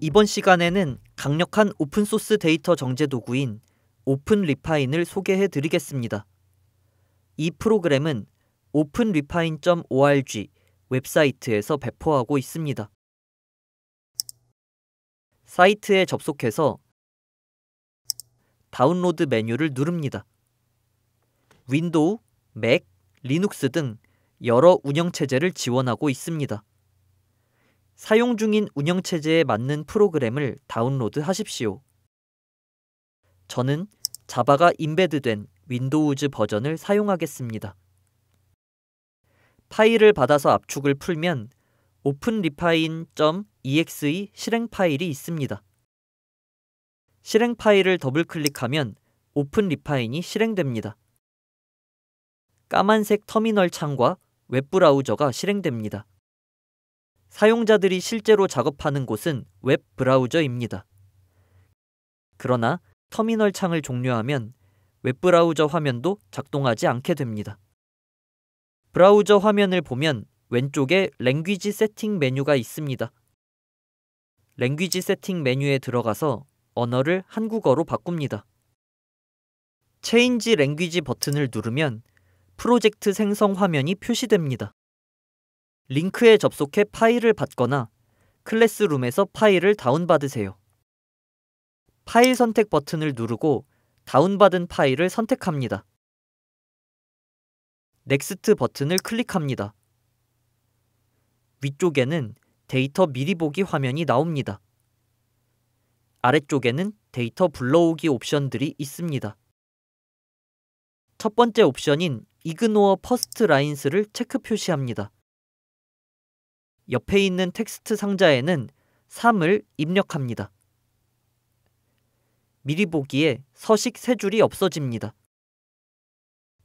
이번 시간에는 강력한 오픈소스 데이터 정제 도구인 오픈 리파인을 소개해 드리겠습니다. 이 프로그램은 openrefine.org 웹사이트에서 배포하고 있습니다. 사이트에 접속해서 다운로드 메뉴를 누릅니다. 윈도우, 맥, 리눅스 등 여러 운영체제를 지원하고 있습니다. 사용 중인 운영체제에 맞는 프로그램을 다운로드 하십시오. 저는 자바가 임베드된 윈도우즈 버전을 사용하겠습니다. 파일을 받아서 압축을 풀면 openrefine.exe 실행 파일이 있습니다. 실행 파일을 더블클릭하면 오픈리파인이 실행됩니다. 까만색 터미널 창과 웹브라우저가 실행됩니다. 사용자들이 실제로 작업하는 곳은 웹 브라우저입니다. 그러나 터미널 창을 종료하면 웹 브라우저 화면도 작동하지 않게 됩니다. 브라우저 화면을 보면 왼쪽에 랭귀지 세팅 메뉴가 있습니다. 랭귀지 세팅 메뉴에 들어가서 언어를 한국어로 바꿉니다. 체인지 랭귀지 버튼을 누르면 프로젝트 생성 화면이 표시됩니다. 링크에 접속해 파일을 받거나 클래스룸에서 파일을 다운받으세요. 파일 선택 버튼을 누르고 다운받은 파일을 선택합니다. 넥스트 버튼을 클릭합니다. 위쪽에는 데이터 미리 보기 화면이 나옵니다. 아래쪽에는 데이터 불러오기 옵션들이 있습니다. 첫 번째 옵션인 이그노어 퍼스트 라인스를 체크 표시합니다. 옆에 있는 텍스트 상자에는 3을 입력합니다. 미리 보기에 서식 세 줄이 없어집니다.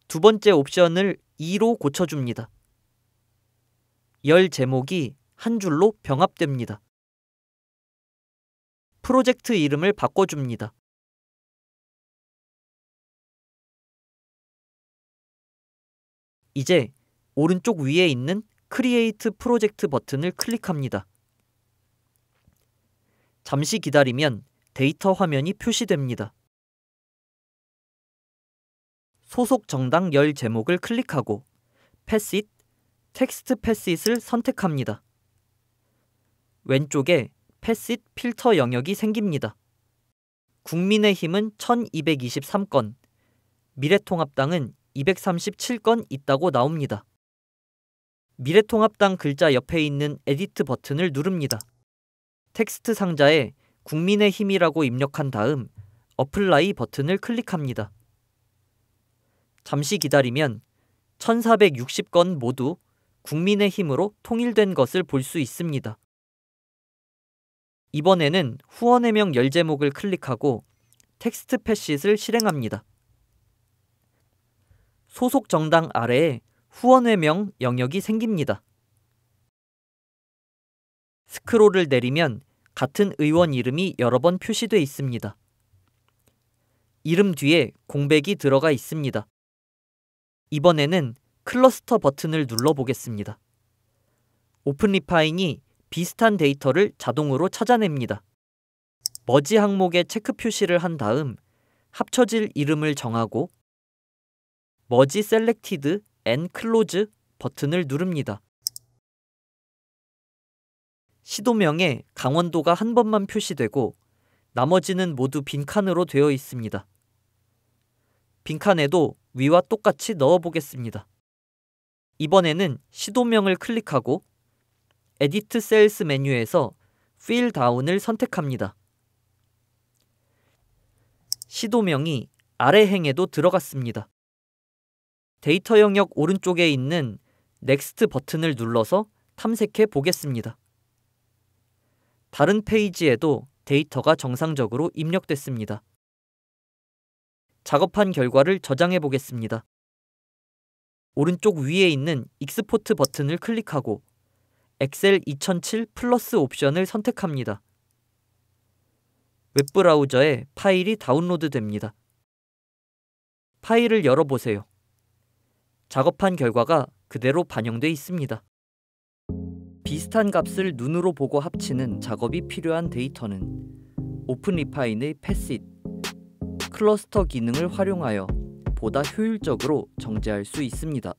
두 번째 옵션을 2로 고쳐줍니다. 열 제목이 한 줄로 병합됩니다. 프로젝트 이름을 바꿔줍니다. 이제 오른쪽 위에 있는 크리에이트 프로젝트 버튼을 클릭합니다. 잠시 기다리면 데이터 화면이 표시됩니다. 소속 정당 열 제목을 클릭하고 패시트, 텍스트 패시트를 선택합니다. 왼쪽에 패시트 필터 영역이 생깁니다. 국민의힘은 1223건, 미래통합당은 237건 있다고 나옵니다. 미래통합당 글자 옆에 있는 에디트 버튼을 누릅니다. 텍스트 상자에 국민의힘이라고 입력한 다음 어플라이 버튼을 클릭합니다. 잠시 기다리면 1460건 모두 국민의힘으로 통일된 것을 볼 수 있습니다. 이번에는 후원해명 열 제목을 클릭하고 텍스트 패시를 실행합니다. 소속 정당 아래에 후원회명 영역이 생깁니다. 스크롤을 내리면 같은 의원 이름이 여러 번 표시돼 있습니다. 이름 뒤에 공백이 들어가 있습니다. 이번에는 클러스터 버튼을 눌러보겠습니다. 오픈리파인이 비슷한 데이터를 자동으로 찾아냅니다. 머지 항목에 체크 표시를 한 다음 합쳐질 이름을 정하고 머지 셀렉티드 c 클로즈 버튼을 누릅니다. 시도명에 강원도가 한 번만 표시되고 나머지는 모두 빈칸으로 되어 있습니다. 빈칸에도 위와 똑같이 넣어 보겠습니다. 이번에는 시도명을 클릭하고 에디트 셀스 메뉴에서 필 다운을 선택합니다. 시도명이 아래 행에도 들어갔습니다. 데이터 영역 오른쪽에 있는 넥스트 버튼을 눌러서 탐색해 보겠습니다. 다른 페이지에도 데이터가 정상적으로 입력됐습니다. 작업한 결과를 저장해 보겠습니다. 오른쪽 위에 있는 익스포트 버튼을 클릭하고 엑셀 2007 플러스 옵션을 선택합니다. 웹브라우저에 파일이 다운로드 됩니다. 파일을 열어보세요. 작업한 결과가 그대로 반영돼 있습니다. 비슷한 값을 눈으로 보고 합치는 작업이 필요한 데이터는 오픈리파인의 패시 클러스터 기능을 활용하여 보다 효율적으로 정제할 수 있습니다.